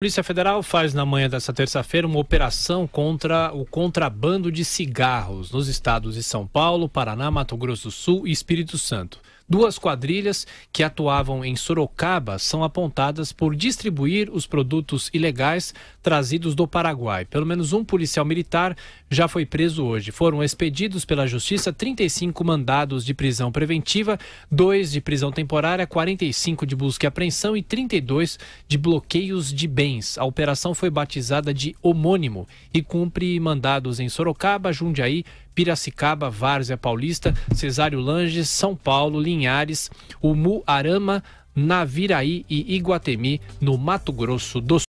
A Polícia Federal faz na manhã desta terça-feira uma operação contra o contrabando de cigarros nos estados de São Paulo, Paraná, Mato Grosso do Sul e Espírito Santo. Duas quadrilhas que atuavam em Sorocaba são apontadas por distribuir os produtos ilegais trazidos do Paraguai. Pelo menos um policial militar já foi preso hoje. Foram expedidos pela Justiça 35 mandados de prisão preventiva, dois de prisão temporária, 45 de busca e apreensão e 32 de bloqueios de bens bens. A operação foi batizada de homônimo e cumpre mandados em Sorocaba, Jundiaí, Piracicaba, Várzea Paulista, Cesário Lange, São Paulo, Linhares, Umu Arama, Naviraí e Iguatemi, no Mato Grosso do Sul.